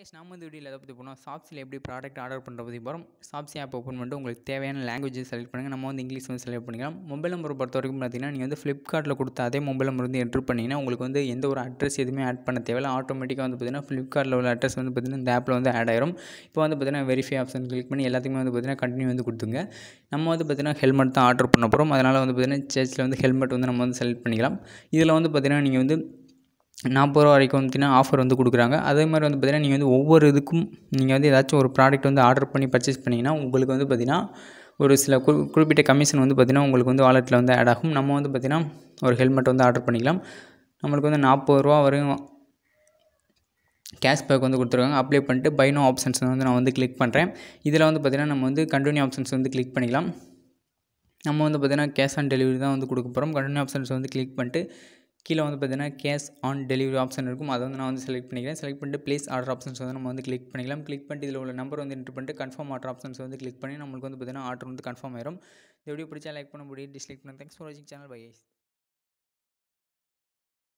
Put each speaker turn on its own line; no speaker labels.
guys நம்ம இந்த video எதை பற்றி போனால் சாப்ஸில் எப்படி ப்ராடக்ட் ஆர்டர் பண்ணுற பற்றி போகிறோம் சாப்ஸி ஆப் ஓப்பன் பண்ணிட்டு உங்களுக்கு தேவையான லாங்குவேஜ் செலக்ட் பண்ணுங்கள் நம்ம வந்து இங்கிலீஷ் வந்து செலக்ட் பண்ணிக்கலாம் மொபைல் நம்பர் பொறுத்த வரைக்கும் பார்த்தீங்கன்னா நீங்கள் வந்து ஃப்ளிப்கார்ட்டில் கொடுத்த அதே மொபைல் நம்பர் வந்து என்ட்ரு பண்ணிங்கன்னா உங்களுக்கு வந்து எந்த ஒரு அட்ரஸ் எதுவுமே ஆட் பண்ண தேவையில்ல ஆட்டோமேட்டிக்காக வந்து பார்த்தீங்கன்னா ஃப்ளிப்கார்ட்டில் உள்ள அட்ரஸ் வந்து பார்த்தீங்கன்னா இந்த ஆப்பில் வந்து ஆட் ஆயிரும் இப்போ வந்து பார்த்தீங்கன்னா வெரிஃபை ஆப்ஷன் கிளிக் பண்ணி எல்லாத்துக்குமே வந்து பார்த்தீங்கன்னா கண்டினியூ வந்து கொடுத்துங்க நம்ம வந்து பார்த்தீங்கன்னா ஹெல்மெட் தான் ஆர்டர் பண்ண போகிறோம் அதனால் வந்து பார்த்தீங்கன்னா சர்ச்சில் வந்து ஹெல்மெட் வந்து நம்ம வந்து செலக்ட் பண்ணிக்கலாம் இதில் வந்து பார்த்தீங்கன்னா நீங்கள் வந்து நாற்பது ரூபா வரைக்கும் வந்துட்டுனா ஆஃபர் வந்து கொடுக்குறாங்க அதே மாதிரி வந்து பார்த்திங்கன்னா நீங்கள் வந்து ஒவ்வொரு இதுக்கும் நீங்கள் வந்து ஏதாச்சும் ஒரு ப்ராடக்ட் வந்து ஆர்டர் பண்ணி பர்ச்சேஸ் பண்ணிங்கன்னா உங்களுக்கு வந்து பார்த்திங்கன்னா ஒரு சில குறி குறிப்பிட்ட கமிஷன் வந்து பார்த்திங்கன்னா உங்களுக்கு வந்து வாலெட்டில் வந்து ஆட் ஆகும் நம்ம வந்து பார்த்திங்கன்னா ஒரு ஹெல்மெட் வந்து ஆர்டர் பண்ணிக்கலாம் நம்மளுக்கு வந்து நாற்பது ரூபா வரையும் கேஷ்பேக் வந்து கொடுத்துருக்காங்க அப்ளை பண்ணிட்டு பைனோ ஆப்ஷன்ஸ் வந்து நான் வந்து கிளிக் பண்ணுறேன் இதில் வந்து பார்த்திங்கன்னா நம்ம வந்து கண்டினியூ ஆப்ஷன்ஸ் வந்து கிளிக் பண்ணிக்கலாம் நம்ம வந்து பார்த்திங்கன்னா கேஷ் ஆன் டெலிவரி தான் வந்து கொடுக்க போகிறோம் கண்டினியூ ஆப்ஷன்ஸ் வந்து கிளிக் பண்ணிட்டு கீழே வந்து பார்த்தீங்கன்னா கேஷ் ஆன் டெலிவரி ஆப்ஷன் இருக்கும் அதை வந்து நான் வந்து செலக்ட் பண்ணிக்கிறேன் செலக்ட் பண்ணிட்டு ப்ளேஸ் ஆர்டர் ஆப்ஷன்ஸ் வந்து நம்ம வந்து கிளிக் பண்ணிக்கலாம் கிளிக் பண்ணிட்டு இதில் உள்ள நம்பர் வந்து என்ட்ரு பண்ணிட்டு கன்ஃபார்ம் ஆர்டர் ஆப்ஷன்ஸ் வந்து கிளிக் பண்ணி நம்மளுக்கு வந்து பார்த்தீங்கன்னா ஆர்டர் வந்து கன்ஃபார்ம் ஆயிரும் இந்த வீடியோ பிடிச்சா லைக் பண்ண முடியும் டிஸ்லைக் பண்ண தேங்க்ஸ் ஃபார் வாட்சிங் சேனல் பை